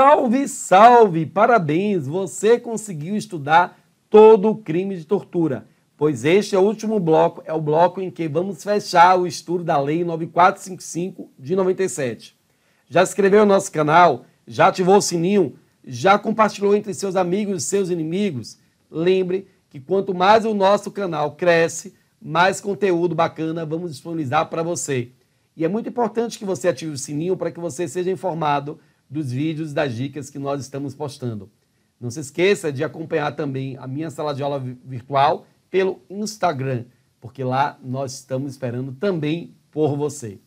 Salve, salve! Parabéns! Você conseguiu estudar todo o crime de tortura. Pois este é o último bloco, é o bloco em que vamos fechar o estudo da Lei 9455 de 97. Já se inscreveu no nosso canal? Já ativou o sininho? Já compartilhou entre seus amigos e seus inimigos? Lembre que quanto mais o nosso canal cresce, mais conteúdo bacana vamos disponibilizar para você. E é muito importante que você ative o sininho para que você seja informado dos vídeos das dicas que nós estamos postando. Não se esqueça de acompanhar também a minha sala de aula virtual pelo Instagram, porque lá nós estamos esperando também por você.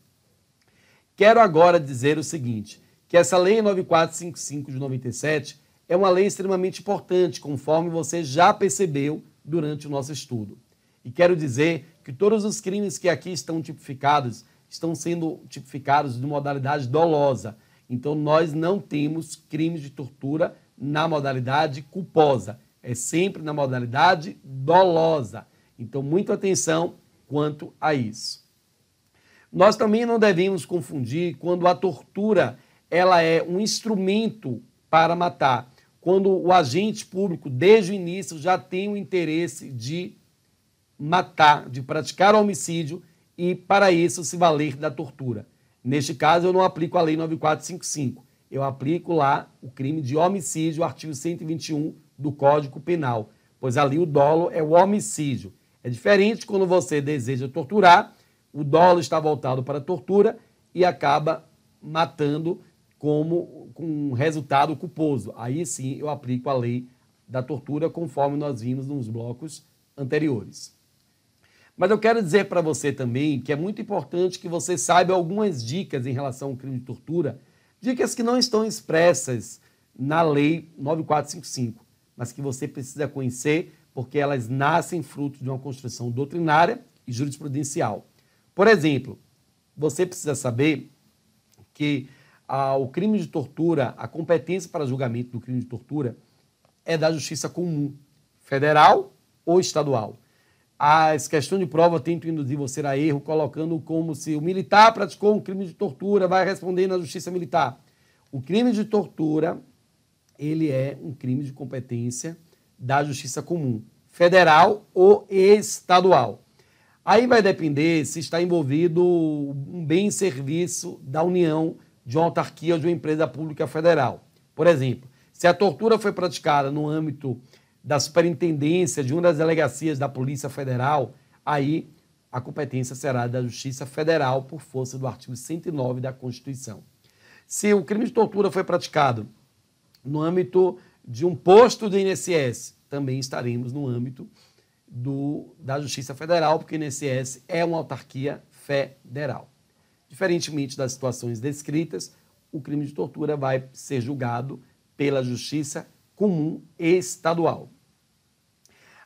Quero agora dizer o seguinte, que essa lei 9455 de 97 é uma lei extremamente importante, conforme você já percebeu durante o nosso estudo. E quero dizer que todos os crimes que aqui estão tipificados estão sendo tipificados de modalidade dolosa. Então, nós não temos crimes de tortura na modalidade culposa, é sempre na modalidade dolosa. Então, muita atenção quanto a isso. Nós também não devemos confundir quando a tortura ela é um instrumento para matar, quando o agente público desde o início já tem o interesse de matar, de praticar homicídio e para isso se valer da tortura. Neste caso, eu não aplico a Lei 9455. Eu aplico lá o crime de homicídio, artigo 121 do Código Penal, pois ali o dolo é o homicídio. É diferente quando você deseja torturar, o dolo está voltado para a tortura e acaba matando como com um resultado culposo. Aí sim eu aplico a lei da tortura conforme nós vimos nos blocos anteriores. Mas eu quero dizer para você também que é muito importante que você saiba algumas dicas em relação ao crime de tortura, dicas que não estão expressas na Lei 9455, mas que você precisa conhecer porque elas nascem fruto de uma construção doutrinária e jurisprudencial. Por exemplo, você precisa saber que ah, o crime de tortura, a competência para julgamento do crime de tortura é da Justiça Comum, federal ou estadual. As questões de prova tentam induzir você a erro, colocando como se o militar praticou um crime de tortura, vai responder na justiça militar. O crime de tortura, ele é um crime de competência da justiça comum, federal ou estadual. Aí vai depender se está envolvido um bem e serviço da União, de uma autarquia ou de uma empresa pública federal. Por exemplo, se a tortura foi praticada no âmbito da superintendência de uma das delegacias da Polícia Federal, aí a competência será da Justiça Federal por força do artigo 109 da Constituição. Se o crime de tortura foi praticado no âmbito de um posto do INSS, também estaremos no âmbito do, da Justiça Federal, porque o INSS é uma autarquia federal. Diferentemente das situações descritas, o crime de tortura vai ser julgado pela Justiça Federal comum estadual.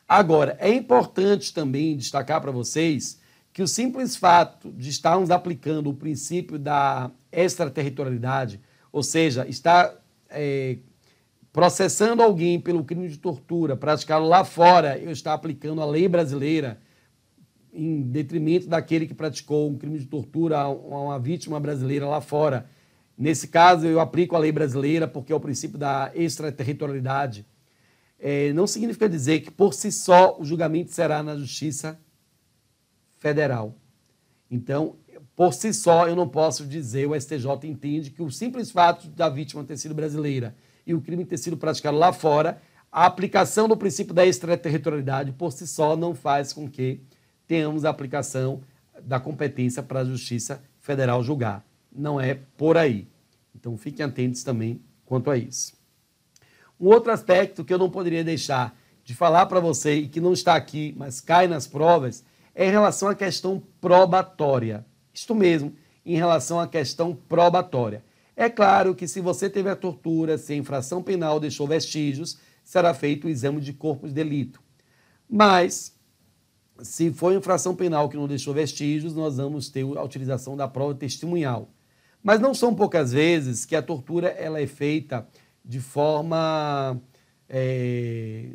Agora, é importante também destacar para vocês que o simples fato de estarmos aplicando o princípio da extraterritorialidade, ou seja, estar é, processando alguém pelo crime de tortura praticado lá fora, eu estar aplicando a lei brasileira em detrimento daquele que praticou um crime de tortura a uma vítima brasileira lá fora, Nesse caso, eu aplico a lei brasileira porque é o princípio da extraterritorialidade. É, não significa dizer que, por si só, o julgamento será na Justiça Federal. Então, por si só, eu não posso dizer, o STJ entende que o simples fato da vítima ter sido brasileira e o crime ter sido praticado lá fora, a aplicação do princípio da extraterritorialidade, por si só, não faz com que tenhamos a aplicação da competência para a Justiça Federal julgar não é por aí. Então fiquem atentos também quanto a isso. Um outro aspecto que eu não poderia deixar de falar para você e que não está aqui, mas cai nas provas, é em relação à questão probatória. Isto mesmo, em relação à questão probatória. É claro que se você teve a tortura, se a infração penal deixou vestígios, será feito o exame de corpus de delito. Mas, se foi infração penal que não deixou vestígios, nós vamos ter a utilização da prova testemunhal. Mas não são poucas vezes que a tortura ela é feita de forma é,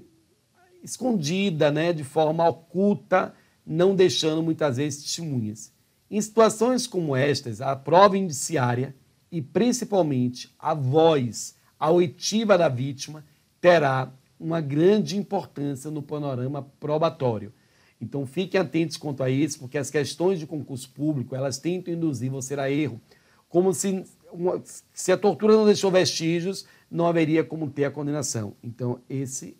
escondida, né? de forma oculta, não deixando muitas vezes testemunhas. Em situações como estas, a prova indiciária e principalmente a voz, a oitiva da vítima, terá uma grande importância no panorama probatório. Então fiquem atentos quanto a isso, porque as questões de concurso público, elas tentam induzir você a erro como se, uma, se a tortura não deixou vestígios, não haveria como ter a condenação. Então, esse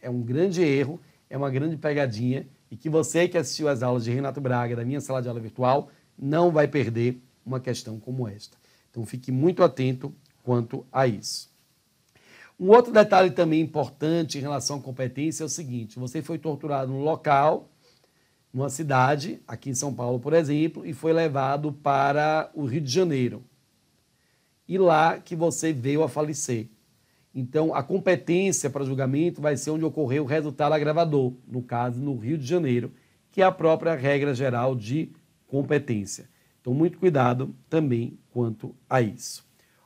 é um grande erro, é uma grande pegadinha, e que você que assistiu às aulas de Renato Braga, da minha sala de aula virtual, não vai perder uma questão como esta. Então, fique muito atento quanto a isso. Um outro detalhe também importante em relação à competência é o seguinte: você foi torturado no local numa cidade, aqui em São Paulo, por exemplo, e foi levado para o Rio de Janeiro. E lá que você veio a falecer. Então, a competência para julgamento vai ser onde ocorreu o resultado agravador, no caso, no Rio de Janeiro, que é a própria regra geral de competência. Então, muito cuidado também quanto a isso.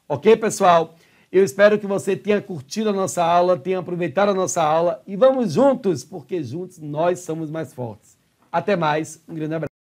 Ok, pessoal? Eu espero que você tenha curtido a nossa aula, tenha aproveitado a nossa aula e vamos juntos, porque juntos nós somos mais fortes. Até mais, um grande abraço.